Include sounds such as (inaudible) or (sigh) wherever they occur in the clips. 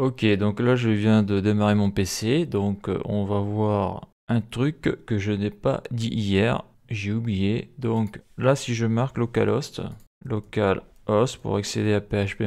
Ok, donc là je viens de démarrer mon PC, donc euh, on va voir un truc que je n'ai pas dit hier, j'ai oublié. Donc là si je marque localhost, localhost pour accéder à PHP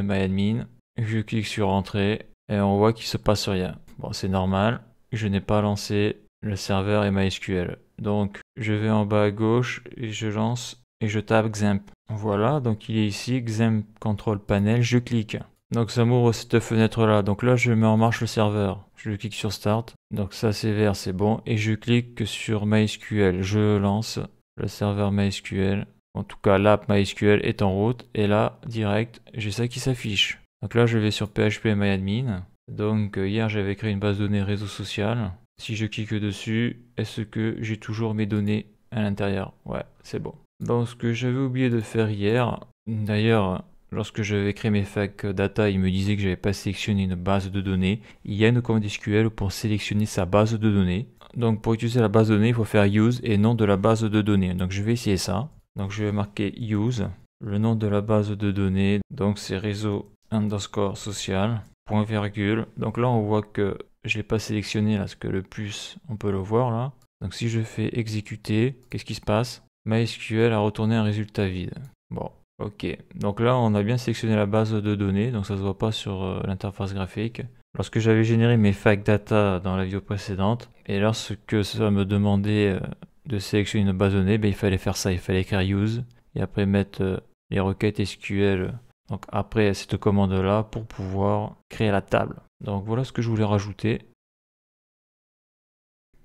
je clique sur Entrée et on voit qu'il se passe rien. Bon c'est normal, je n'ai pas lancé le serveur et MySQL. Donc je vais en bas à gauche et je lance et je tape XAMPP. Voilà, donc il est ici, XAMPP Control Panel, je clique. Donc ça m'ouvre cette fenêtre là. Donc là je mets en marche le serveur. Je clique sur Start. Donc ça c'est vert, c'est bon. Et je clique sur MySQL. Je lance le serveur MySQL. En tout cas l'app MySQL est en route. Et là, direct, j'ai ça qui s'affiche. Donc là je vais sur PHP MyAdmin. Donc euh, hier j'avais créé une base de données réseau social. Si je clique dessus, est-ce que j'ai toujours mes données à l'intérieur Ouais, c'est bon. Donc ce que j'avais oublié de faire hier, d'ailleurs Lorsque vais créé mes facs data, il me disait que je j'avais pas sélectionné une base de données. Il y a une commande SQL pour sélectionner sa base de données. Donc pour utiliser la base de données, il faut faire use et nom de la base de données. Donc je vais essayer ça. Donc je vais marquer use, le nom de la base de données. Donc c'est réseau underscore social, point virgule. Donc là on voit que je l'ai pas sélectionné là, ce que le plus on peut le voir là. Donc si je fais exécuter, qu'est-ce qui se passe MySQL a retourné un résultat vide. Bon, Ok, donc là on a bien sélectionné la base de données, donc ça se voit pas sur euh, l'interface graphique. Lorsque j'avais généré mes fact data dans la vidéo précédente, et lorsque ça me demandait euh, de sélectionner une base de données, ben, il fallait faire ça, il fallait écrire use, et après mettre euh, les requêtes SQL, donc après cette commande là, pour pouvoir créer la table. Donc voilà ce que je voulais rajouter.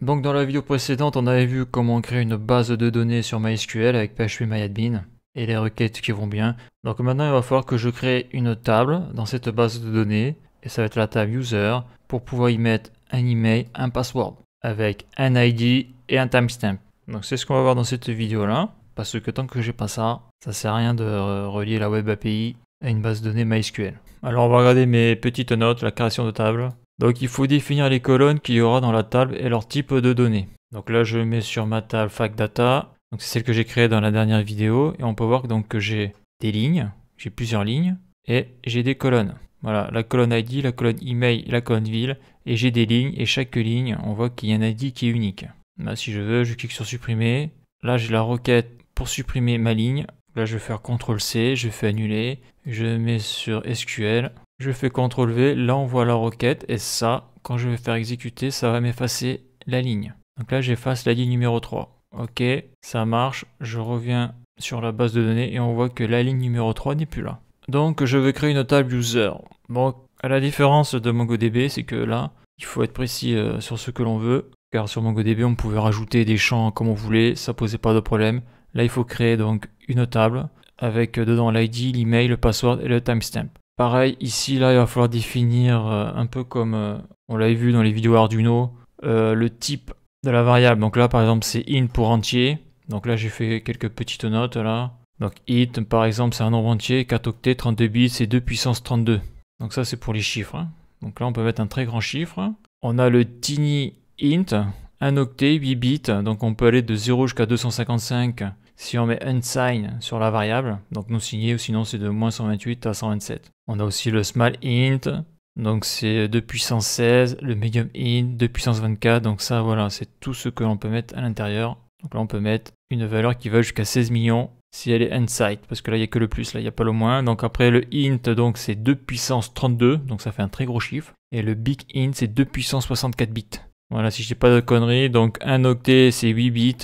Donc dans la vidéo précédente, on avait vu comment créer une base de données sur MySQL avec PHP MyAdmin les requêtes qui vont bien. Donc maintenant, il va falloir que je crée une table dans cette base de données et ça va être la table user pour pouvoir y mettre un email, un password avec un ID et un timestamp. Donc c'est ce qu'on va voir dans cette vidéo là parce que tant que j'ai pas ça, ça sert à rien de relier la web API à une base de données MySQL. Alors on va regarder mes petites notes, la création de table. Donc il faut définir les colonnes qu'il y aura dans la table et leur type de données. Donc là je mets sur ma table FactData donc c'est celle que j'ai créée dans la dernière vidéo et on peut voir donc que j'ai des lignes, j'ai plusieurs lignes et j'ai des colonnes. Voilà, la colonne ID, la colonne email, la colonne ville et j'ai des lignes et chaque ligne, on voit qu'il y a un ID qui est unique. Là, si je veux, je clique sur supprimer. Là, j'ai la requête pour supprimer ma ligne. Là, je vais faire CTRL C, je fais annuler, je mets sur SQL, je fais CTRL V, là on voit la requête et ça, quand je vais faire exécuter, ça va m'effacer la ligne. Donc là, j'efface la ligne numéro 3. Ok, ça marche. Je reviens sur la base de données et on voit que la ligne numéro 3 n'est plus là. Donc je veux créer une table user. Bon, à la différence de MongoDB, c'est que là, il faut être précis euh, sur ce que l'on veut. Car sur MongoDB, on pouvait rajouter des champs comme on voulait, ça posait pas de problème. Là, il faut créer donc une table avec euh, dedans l'ID, l'email, le password et le timestamp. Pareil, ici, là, il va falloir définir euh, un peu comme on l'avait vu dans les vidéos Arduino, le type de la variable. Donc là, par exemple, c'est int pour entier. Donc là, j'ai fait quelques petites notes là. Donc int par exemple, c'est un nombre entier, 4 octets, 32 bits, c'est 2 puissance 32. Donc ça, c'est pour les chiffres. Hein. Donc là, on peut mettre un très grand chiffre. On a le tiny int, 1 octet, 8 bits. Donc on peut aller de 0 jusqu'à 255 si on met unsign sur la variable. Donc non signé, ou sinon c'est de moins 128 à 127. On a aussi le small int, donc c'est 2 euh, puissance 16, le medium int, 2 puissance 24. Donc ça, voilà, c'est tout ce que l'on peut mettre à l'intérieur. Donc là, on peut mettre une valeur qui va jusqu'à 16 millions si elle est inside, parce que là, il n'y a que le plus, là, il n'y a pas le moins. Donc après, le int, donc c'est 2 puissance 32, donc ça fait un très gros chiffre. Et le big int, c'est 2 puissance 64 bits. Voilà, si je n'ai pas de conneries, donc un octet, c'est 8 bits,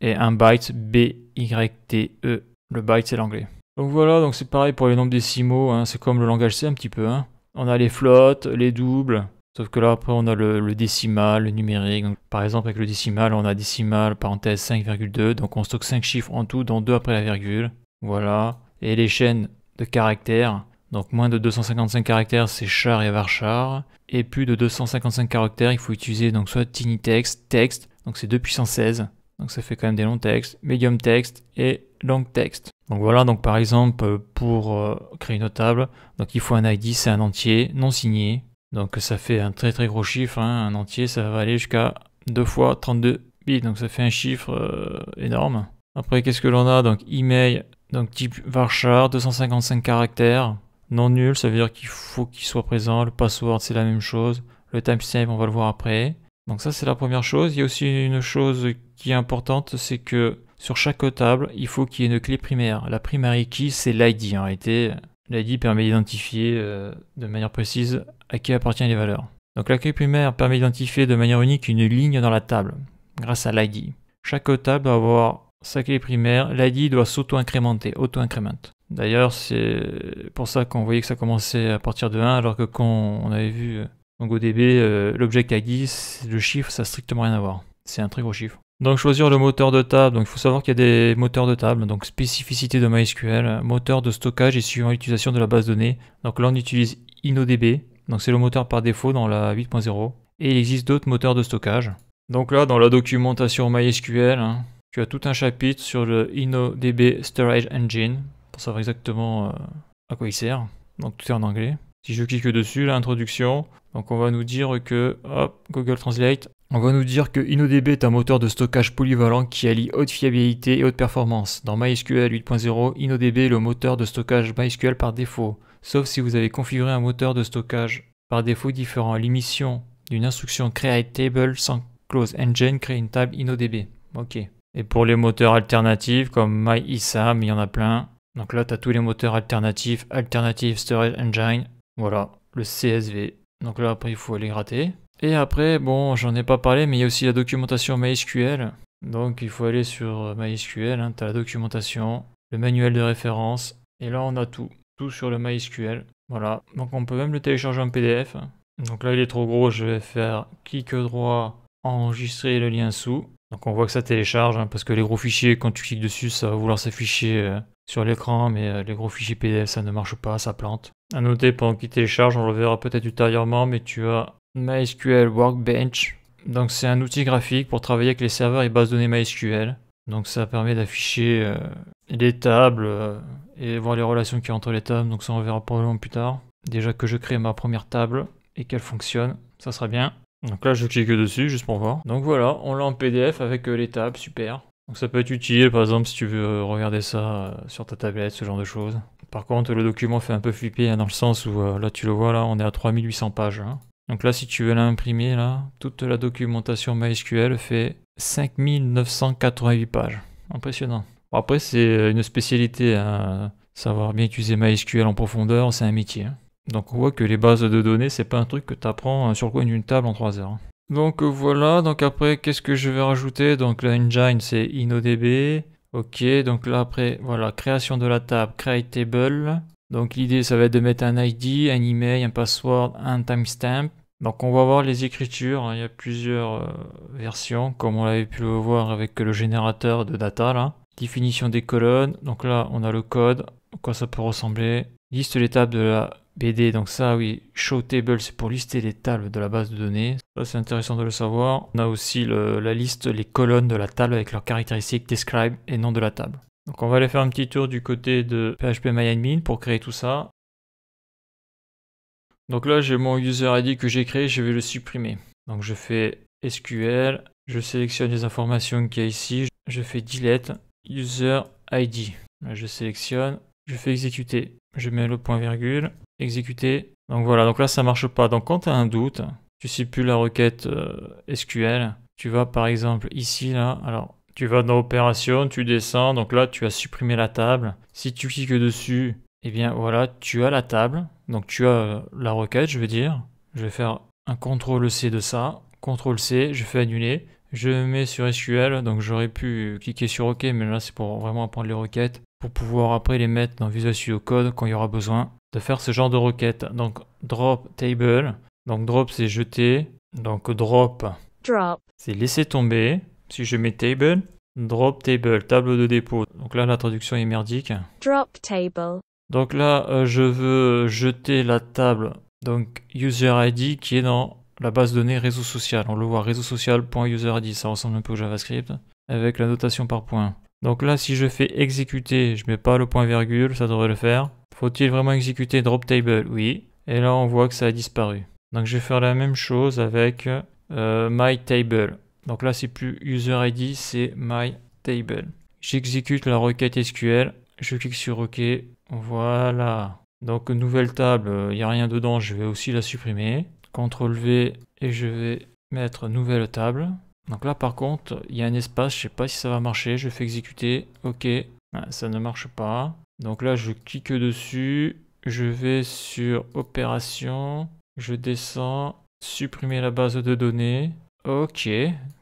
et un byte, B-Y-T-E. Le byte, c'est l'anglais. Donc voilà, donc c'est pareil pour les nombres décimaux, hein. c'est comme le langage C un petit peu. Hein. On a les flottes, les doubles, sauf que là après on a le, décimal, le numérique. par exemple avec le décimal, on a décimal, parenthèse 5,2, donc on stocke 5 chiffres en tout, dont 2 après la virgule. Voilà. Et les chaînes de caractères, donc moins de 255 caractères, c'est char et varchar. Et plus de 255 caractères, il faut utiliser donc soit tinytext, text, texte, donc c'est 2 puissance 16. Donc ça fait quand même des longs textes, medium text et long texte. Donc voilà, donc par exemple, pour euh, créer une table, donc il faut un ID, c'est un entier non signé. Donc ça fait un très très gros chiffre, hein. un entier ça va aller jusqu'à 2 fois 32 bits, donc ça fait un chiffre euh, énorme. Après qu'est-ce que l'on a Donc email, donc type varchar, 255 caractères, non nul, ça veut dire qu'il faut qu'il soit présent, le password c'est la même chose, le timestamp on va le voir après. Donc ça c'est la première chose. Il y a aussi une chose qui est importante, c'est que sur chaque table, il faut qu'il y ait une clé primaire. La primary key, c'est l'ID en réalité. L'ID permet d'identifier euh, de manière précise à qui appartiennent les valeurs. Donc la clé primaire permet d'identifier de manière unique une ligne dans la table, grâce à l'ID. Chaque table doit avoir sa clé primaire, l'ID doit s'auto-incrémenter, auto-incrémente. D'ailleurs, c'est pour ça qu'on voyait que ça commençait à partir de 1, alors que quand on avait vu MongoDB, euh, euh l'object ID, le chiffre, ça n'a strictement rien à voir. C'est un très gros chiffre. Donc choisir le moteur de table, donc il faut savoir qu'il y a des moteurs de table, donc spécificité de MySQL, moteur de stockage et suivant l'utilisation de la base de données Donc là on utilise InnoDB, donc c'est le moteur par défaut dans la 8.0. Et il existe d'autres moteurs de stockage. Donc là dans la documentation MySQL, hein, tu as tout un chapitre sur le InnoDB Storage Engine, pour savoir exactement euh, à quoi il sert. Donc tout est en anglais. Si je clique dessus, l'introduction, donc on va nous dire que hop, Google Translate on va nous dire que InnoDB est un moteur de stockage polyvalent qui allie haute fiabilité et haute performance. Dans MySQL 8.0, InnoDB est le moteur de stockage MySQL par défaut, sauf si vous avez configuré un moteur de stockage par défaut différent à l'émission d'une instruction create table sans close engine create une table InnoDB. Ok. Et pour les moteurs alternatifs comme MyISAM, il y en a plein. Donc là, tu as tous les moteurs alternatifs, Alternative Storage Engine, voilà, le CSV. Donc là, après, il faut aller gratter. Et après, bon, j'en ai pas parlé, mais il y a aussi la documentation MySQL. Donc il faut aller sur euh, MySQL, hein, tu as la documentation, le manuel de référence, et là on a tout, tout sur le MySQL. Voilà, donc on peut même le télécharger en PDF. Hein. Donc là il est trop gros, je vais faire clic droit, enregistrer le lien sous. Donc on voit que ça télécharge, hein, parce que les gros fichiers, quand tu cliques dessus, ça va vouloir s'afficher euh, sur l'écran, mais euh, les gros fichiers PDF, ça ne marche pas, ça plante. À noter, pendant qu'il télécharge, on le verra peut-être ultérieurement, mais tu as MySQL Workbench. Donc c'est un outil graphique pour travailler avec les serveurs et bases données MySQL. Donc ça permet d'afficher euh, les tables euh, et voir les relations qu'il y a entre les tables. Donc ça on verra probablement plus tard. Déjà que je crée ma première table et qu'elle fonctionne, ça sera bien. Donc là je clique dessus juste pour voir. Donc voilà, on l'a en PDF avec euh, les tables, super. Donc ça peut être utile par exemple si tu veux regarder ça sur ta tablette, ce genre de choses. Par contre le document fait un peu flipper hein, dans le sens où là tu le vois là on est à 3800 pages. Hein. Donc là, si tu veux l'imprimer, là, toute la documentation MySQL fait 5988 pages. Impressionnant. après, c'est une spécialité. Hein, savoir bien utiliser MySQL en profondeur, c'est un métier. Hein. Donc on voit que les bases de données, c'est pas un truc que tu apprends euh, sur le coin d'une table en 3 heures. Hein. Donc euh, voilà, donc après, qu'est-ce que je vais rajouter Donc l'engine, engine, c'est InnoDB. Ok, donc là après, voilà, création de la table, create table. Donc l'idée, ça va être de mettre un ID, un email, un password, un timestamp. Donc on va voir les écritures, il y a plusieurs euh, versions, comme on l'avait pu le voir avec le générateur de data là. Définition des colonnes, donc là on a le code, quoi ça peut ressembler. Liste les tables de la BD, donc ça oui, show table c'est pour lister les tables de la base de données. Ça c'est intéressant de le savoir. On a aussi la liste, les colonnes de la table avec leurs caractéristiques, describe et nom de la table. Donc on va aller faire un petit tour du côté de PHP MyAdmin pour créer tout ça. Donc là j'ai mon user ID que j'ai créé, je vais le supprimer. Donc je fais SQL, je sélectionne les informations qu'il y a ici, je fais delete user ID. je sélectionne, je fais exécuter, je mets le point virgule, exécuter. Donc voilà, donc là ça marche pas. Donc quand tu as un doute, tu sais plus la requête euh, SQL, tu vas par exemple ici là, alors tu vas dans Opération, tu descends, donc là tu as supprimé la table. Si tu cliques dessus, et eh bien voilà, tu as la table, donc tu as la requête, je veux dire. Je vais faire un CTRL-C de ça, CTRL-C, je fais annuler. Je mets sur SQL, donc j'aurais pu cliquer sur OK, mais là c'est pour vraiment apprendre les requêtes, pour pouvoir après les mettre dans Visual Studio Code quand il y aura besoin de faire ce genre de requête. Donc drop table, donc drop c'est jeter, donc drop, drop. c'est laisser tomber, si je mets table, drop table, table de dépôt. Donc là, la traduction est merdique. Drop table. Donc là, euh, je veux jeter la table, donc user ID qui est dans la base de données réseau social. On le voit, réseau social.userid, ça ressemble un peu au JavaScript, avec la notation par point. Donc là, si je fais exécuter, je mets pas le point virgule, ça devrait le faire. Faut-il vraiment exécuter drop table Oui. Et là, on voit que ça a disparu. Donc je vais faire la même chose avec euh, my table. Donc là, c'est plus user ID, c'est my table. J'exécute la requête SQL. Je clique sur OK. Voilà. Donc nouvelle table, il euh, n'y a rien dedans, je vais aussi la supprimer. CTRL V et je vais mettre nouvelle table. Donc là par contre, il y a un espace, je ne sais pas si ça va marcher, je fais exécuter, ok, ah, ça ne marche pas. Donc là je clique dessus, je vais sur opération, je descends, supprimer la base de données, Ok,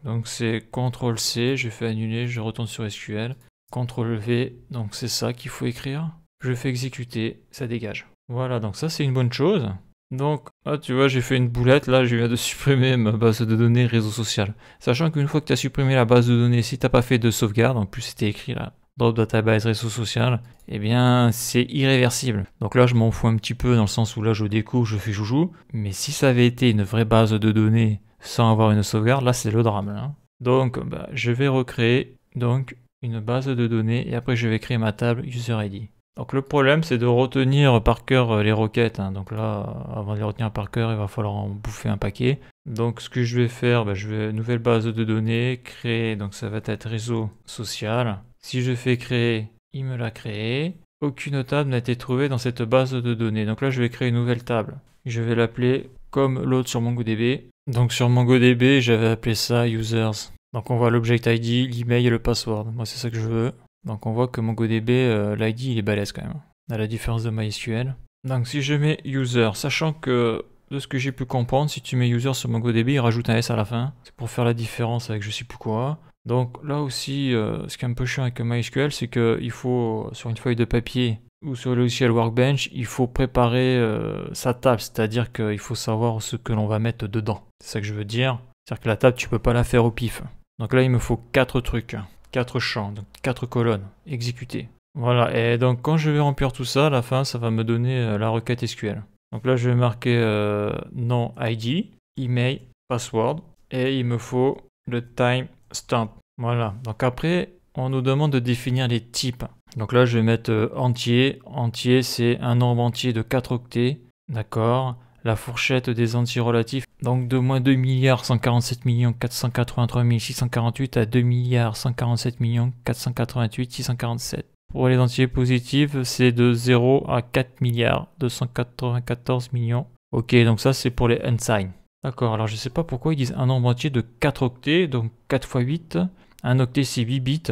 donc c'est CTRL-C, je fais annuler, je retourne sur SQL. CTRL-V, donc c'est ça qu'il faut écrire. Je fais exécuter, ça dégage. Voilà, donc ça c'est une bonne chose. Donc, ah, tu vois, j'ai fait une boulette, là je viens de (laughs) supprimer ma base de données réseau social. Sachant qu'une fois que tu as supprimé la base de données, si tu n'as pas fait de sauvegarde, en plus c'était écrit là, drop database réseau social, eh bien c'est irréversible. Donc là je m'en fous un petit peu dans le sens où là je découvre, je fais joujou. Mais si ça avait été une vraie base de données sans avoir une sauvegarde, là c'est le drame. Hein. Donc bah, je vais recréer donc une base de données et après je vais créer ma table user ID. Donc le problème c'est de retenir par cœur euh, les requêtes. Hein. Donc là, avant de les retenir par cœur, il va falloir en bouffer un paquet. Donc ce que je vais faire, bah, je vais nouvelle base de données, créer, donc ça va être réseau social. Si je fais créer, il me l'a créé. Aucune table n'a été trouvée dans cette base de données. Donc là je vais créer une nouvelle table. Je vais l'appeler comme l'autre sur MongoDB, donc sur MongoDB, j'avais appelé ça users. Donc on voit l'object ID, l'email et le password. Moi c'est ça que je veux. Donc on voit que MongoDB, euh, l'ID il est balèze quand même, à la différence de MySQL. Donc si je mets user, sachant que de ce que j'ai pu comprendre, si tu mets user sur MongoDB, il rajoute un S à la fin. C'est pour faire la différence avec je sais pourquoi Donc là aussi, euh, ce qui est un peu chiant avec MySQL, c'est qu'il faut, sur une feuille de papier, ou sur le logiciel Workbench, il faut préparer euh, sa table, c'est-à-dire qu'il faut savoir ce que l'on va mettre dedans. C'est ça que je veux dire. C'est-à-dire que la table, tu peux pas la faire au pif. Donc là, il me faut quatre trucs, quatre champs, donc quatre colonnes, exécuter. Voilà, et donc quand je vais remplir tout ça, à la fin, ça va me donner euh, la requête SQL. Donc là, je vais marquer euh, nom ID, email, password, et il me faut le stamp. Voilà, donc après, on nous demande de définir les types. Donc là, je vais mettre euh, entier. Entier, c'est un nombre entier de 4 octets. D'accord La fourchette des entiers relatifs, donc de moins 2 milliards 147 millions 483 648 à 2 milliards 147 millions 488 647. Pour les entiers positifs, c'est de 0 à 4 milliards 294 millions. Ok, donc ça, c'est pour les unsigned. D'accord, alors je ne sais pas pourquoi ils disent un nombre entier de 4 octets, donc 4 x 8. Un octet, c'est 8 bits.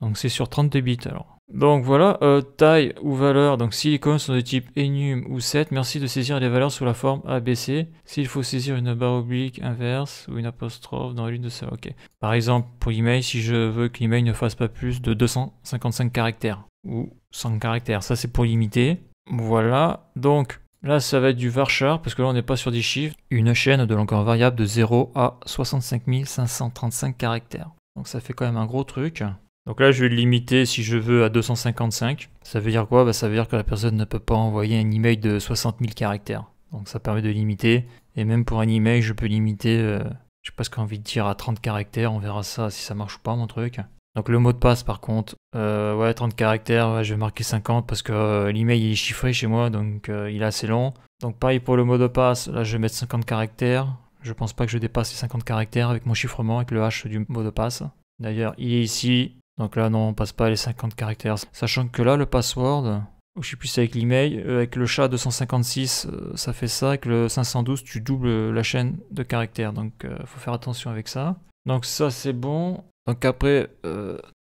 Donc c'est sur 32 bits alors. Donc voilà, euh, taille ou valeur, donc si les icônes sont de type enum ou 7, merci de saisir les valeurs sous la forme ABC. S'il faut saisir une barre oblique inverse ou une apostrophe dans l'une de celles, ok. Par exemple, pour l'email, si je veux que l'email ne fasse pas plus de 255 caractères ou 100 caractères, ça c'est pour limiter. Voilà, donc là ça va être du varchar parce que là on n'est pas sur des chiffres. Une chaîne de longueur variable de 0 à 65 535 caractères. Donc ça fait quand même un gros truc. Donc là, je vais le limiter si je veux à 255. Ça veut dire quoi bah, Ça veut dire que la personne ne peut pas envoyer un email de 60 000 caractères. Donc ça permet de limiter. Et même pour un email, je peux limiter, je sais pas ce qu'on envie de dire, à 30 caractères. On verra ça si ça marche ou pas, mon truc. Donc le mot de passe, par contre, euh, ouais, 30 caractères, je vais marquer 50 parce que euh, l'email est chiffré chez moi, donc euh, il est assez long. Donc pareil pour le mot de passe, là je vais mettre 50 caractères. Je pense pas que je dépasse les 50 caractères avec mon chiffrement, avec le H du mot de passe. D'ailleurs, il est ici, donc là, non, on passe pas les 50 caractères. Sachant que là, le password, oh, je sais plus avec l'email, euh, avec le chat 256, euh, ça fait ça. Avec le 512, tu doubles la chaîne de caractères. Donc, il euh, faut faire attention avec ça. Donc ça, c'est bon. Donc après,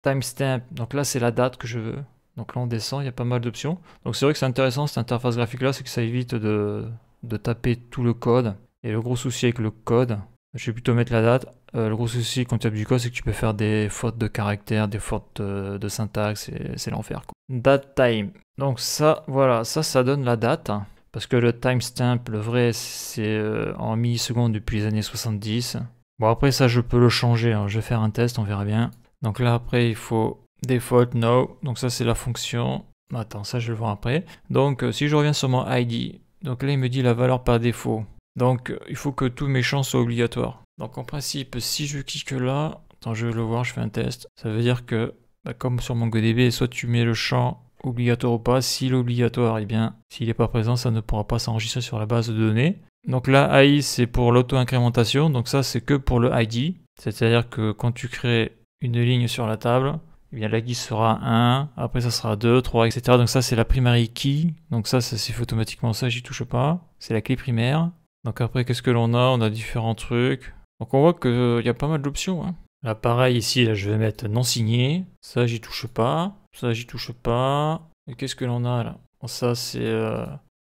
timestamp. Donc là, c'est la date que je veux. Donc là, on descend, il y a pas mal d'options. Donc c'est vrai que c'est intéressant, cette interface graphique-là, c'est que ça évite de, de taper tout le code. Et le gros souci avec le code, je vais plutôt mettre la date. Euh, le gros souci quand tu as du code, c'est que tu peux faire des fautes de caractère, des fautes euh, de, syntaxe, c'est l'enfer. Date time. Donc ça, voilà, ça, ça donne la date. Hein. parce que le timestamp, le vrai, c'est euh, en millisecondes depuis les années 70. Bon, après ça, je peux le changer. Hein. Je vais faire un test, on verra bien. Donc là, après, il faut default no. Donc ça, c'est la fonction. Attends, ça, je vais le voir après. Donc, si je reviens sur mon ID, donc là, il me dit la valeur par défaut. Donc il faut que tous mes champs soient obligatoires Donc en principe, si je clique là, attends, je vais le voir, je fais un test. Ça veut dire que, bah, comme sur MongoDB, soit tu mets le champ obligatoire ou pas. S'il est obligatoire, eh bien, s'il n'est pas présent, ça ne pourra pas s'enregistrer sur la base de données. Donc là, AI, c'est pour l'auto-incrémentation. Donc ça, c'est que pour le ID. C'est-à-dire que quand tu crées une ligne sur la table, eh bien, la guise sera 1, après ça sera 2, 3, etc. Donc ça, c'est la primary key. Donc ça, ça c'est automatiquement, ça, j'y touche pas. C'est la clé primaire. Donc après, qu'est-ce que l'on a On a différents trucs. Donc on voit qu'il euh, y a pas mal d'options. Hein. L'appareil Là, ici, là, je vais mettre non signé. Ça, j'y touche pas. Ça, j'y touche pas. Et qu'est-ce que l'on a là Ça, c'est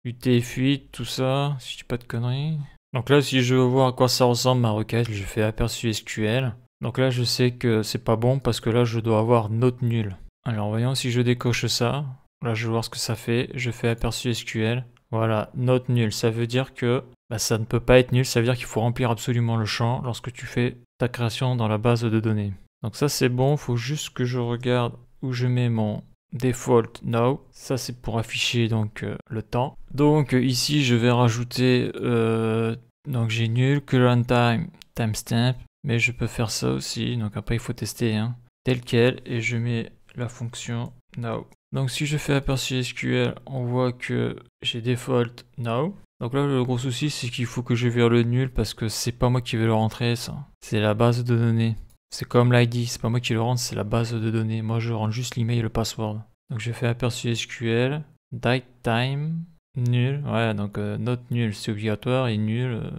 UTF-8, euh, tout ça, si je dis pas de conneries. Donc là, si je veux voir à quoi ça ressemble ma requête, je fais aperçu SQL. Donc là, je sais que c'est pas bon parce que là, je dois avoir note nulle. Alors, voyons si je décoche ça. Là, je vais voir ce que ça fait. Je fais aperçu SQL. Voilà, note nulle. Ça veut dire que bah, ça ne peut pas être nul, ça veut dire qu'il faut remplir absolument le champ lorsque tu fais ta création dans la base de données. Donc ça c'est bon, il faut juste que je regarde où je mets mon default now. Ça c'est pour afficher donc euh, le temps. Donc euh, ici je vais rajouter euh, donc j'ai nul current time timestamp, mais je peux faire ça aussi. Donc après il faut tester hein, tel quel et je mets la fonction now. Donc si je fais aperçu SQL, on voit que j'ai default now. Donc là, le gros souci, c'est qu'il faut que je vire le nul parce que c'est pas moi qui vais le rentrer, ça. C'est la base de données. C'est comme l'ID, c'est pas moi qui le rentre, c'est la base de données. Moi, je rentre juste l'email et le password. Donc je fais aperçu SQL, date time, nul. Ouais, donc euh, note nul, c'est obligatoire et nul. Euh,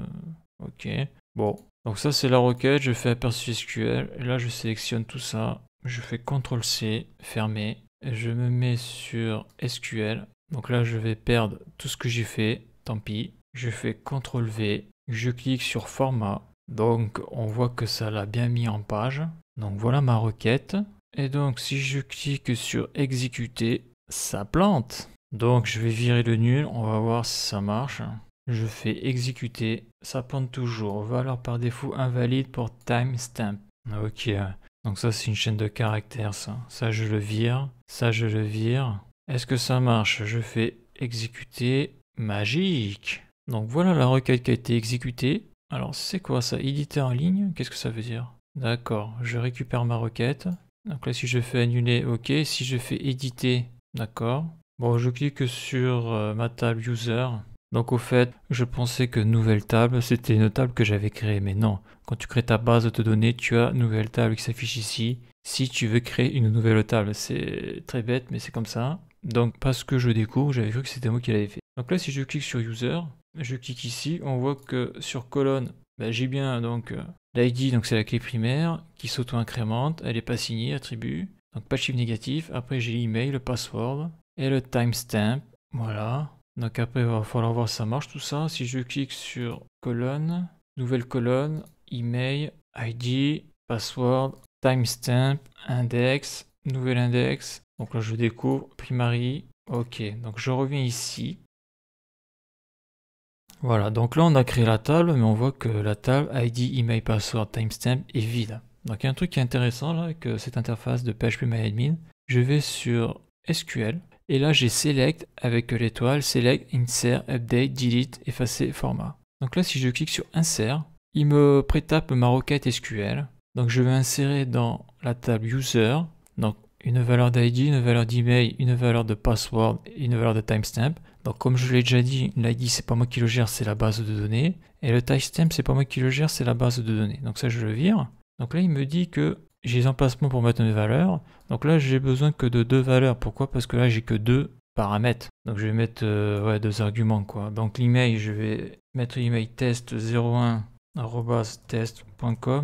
ok. Bon. Donc ça, c'est la requête. Je fais aperçu SQL. Et là, je sélectionne tout ça. Je fais CTRL-C, fermer. Et je me mets sur SQL. Donc là, je vais perdre tout ce que j'ai fait. Tant pis, je fais CTRL V, je clique sur format, donc on voit que ça l'a bien mis en page. Donc voilà ma requête. Et donc si je clique sur exécuter, ça plante. Donc je vais virer le nul, on va voir si ça marche. Je fais exécuter, ça plante toujours. Valeur par défaut invalide pour timestamp. Ok, donc ça c'est une chaîne de caractères ça. Ça je le vire, ça je le vire. Est-ce que ça marche Je fais exécuter, Magique Donc voilà la requête qui a été exécutée. Alors c'est quoi ça Éditer en ligne Qu'est-ce que ça veut dire D'accord, je récupère ma requête. Donc là si je fais annuler, ok. Si je fais éditer, d'accord. Bon, je clique sur euh, ma table user. Donc au fait, je pensais que nouvelle table, c'était une table que j'avais créée, mais non. Quand tu crées ta base de données, tu as nouvelle table qui s'affiche ici. Si tu veux créer une nouvelle table, c'est très bête, mais c'est comme ça. Donc parce que je découvre, j'avais cru que c'était moi qui l'avais fait. Donc là, si je clique sur User, je clique ici, on voit que sur colonne, bah, j'ai bien donc euh, l'ID, donc c'est la clé primaire, qui s'auto-incrémente, elle n'est pas signée, attribut, donc pas de chiffre négatif. Après, j'ai l'email, le password et le timestamp. Voilà. Donc après, il va falloir voir si ça marche tout ça. Si je clique sur colonne, nouvelle colonne, email, ID, password, timestamp, index, nouvel index. Donc là, je découvre primary. Ok, donc je reviens ici. Voilà, donc là on a créé la table, mais on voit que la table ID, email, password, timestamp est vide. Donc il y a un truc qui est intéressant là avec cette interface de PHP Myadmin. Je vais sur SQL et là j'ai select avec l'étoile, select, insert, update, delete, effacer, format. Donc là si je clique sur insert, il me prétape ma requête SQL. Donc je vais insérer dans la table user, donc une valeur d'ID, une valeur d'email, une valeur de password et une valeur de timestamp. Donc comme je l'ai déjà dit, l'ID c'est pas moi qui le gère, c'est la base de données. Et le timestamp c'est pas moi qui le gère, c'est la base de données. Donc ça je le vire. Donc là il me dit que j'ai les emplacements pour mettre mes valeurs. Donc là j'ai besoin que de deux valeurs. Pourquoi Parce que là j'ai que deux paramètres. Donc je vais mettre euh, deux arguments quoi. Donc l'email, je vais mettre l'email test 01testcom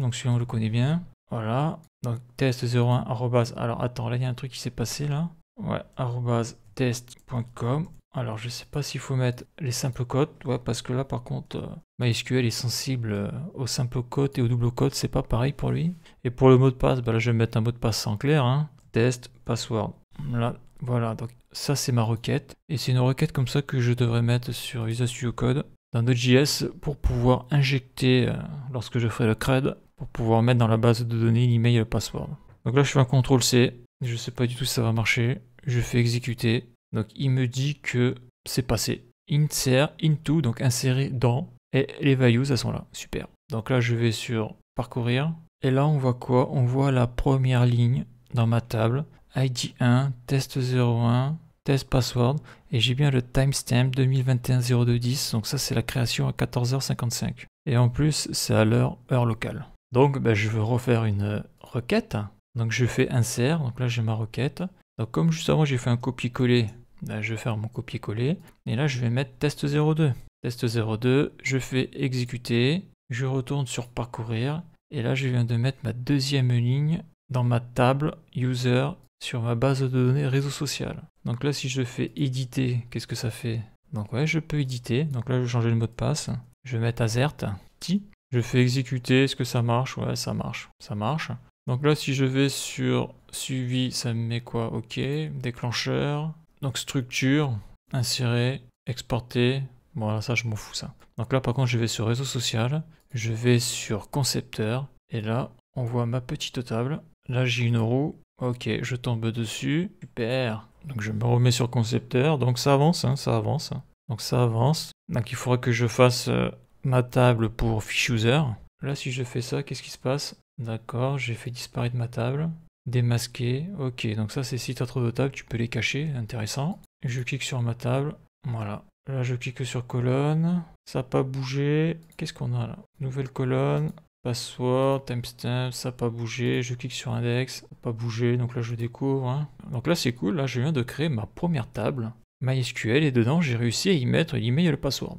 Donc celui là on le connaît bien. Voilà. Donc test 01 Alors attends, là il y a un truc qui s'est passé là. Ouais, test.com. Alors je sais pas s'il faut mettre les simples codes, ouais, parce que là par contre euh, MySQL est sensible euh, aux simples codes et aux doubles cotes, c'est pas pareil pour lui. Et pour le mot de passe, bah là je vais mettre un mot de passe en clair, hein. test, password. Là, voilà, donc ça c'est ma requête. Et c'est une requête comme ça que je devrais mettre sur Visual Studio Code dans Node.js pour pouvoir injecter, euh, lorsque je ferai le CRED, pour pouvoir mettre dans la base de données l'email et le password. Donc là je fais un CTRL-C, je sais pas du tout si ça va marcher, je fais exécuter, donc il me dit que c'est passé. Insert, into, donc insérer dans, et les values, elles sont là. Super. Donc là, je vais sur parcourir. Et là, on voit quoi On voit la première ligne dans ma table. ID 1, test 01, test password. Et j'ai bien le timestamp 2021-0210. Donc ça, c'est la création à 14h55. Et en plus, c'est à l'heure heure locale. Donc, ben, je veux refaire une requête. Donc, je fais insert. Donc là, j'ai ma requête. Donc, comme justement j'ai fait un copier-coller je vais faire mon copier-coller. Et là, je vais mettre test 02. Test 02, je fais exécuter. Je retourne sur parcourir. Et là, je viens de mettre ma deuxième ligne dans ma table user sur ma base de données réseau social. Donc là, si je fais éditer, qu'est-ce que ça fait Donc ouais, je peux éditer. Donc là, je vais changer le mot de passe. Je vais mettre azert, ti. Je fais exécuter, est-ce que ça marche Ouais, ça marche, ça marche. Donc là, si je vais sur suivi, ça me met quoi Ok, déclencheur, donc structure, insérer, exporter. Bon, là, ça, je m'en fous, ça. Donc là, par contre, je vais sur réseau social. Je vais sur concepteur. Et là, on voit ma petite table. Là, j'ai une roue. Ok, je tombe dessus. Super. Donc je me remets sur concepteur. Donc ça avance, hein, ça avance. Donc ça avance. Donc il faudra que je fasse euh, ma table pour fiche user. Là, si je fais ça, qu'est-ce qui se passe D'accord, j'ai fait disparaître ma table. Démasquer. Ok, donc ça c'est si tu as trop de tables, tu peux les cacher. Intéressant. Je clique sur ma table. Voilà. Là, je clique sur colonne. Ça n'a pas bougé. Qu'est-ce qu'on a là Nouvelle colonne. Password, timestamp, ça n'a pas bougé. Je clique sur index, pas bougé. Donc là, je découvre. Hein. Donc là, c'est cool. Là, je viens de créer ma première table MySQL et dedans, j'ai réussi à y mettre l'email et le password.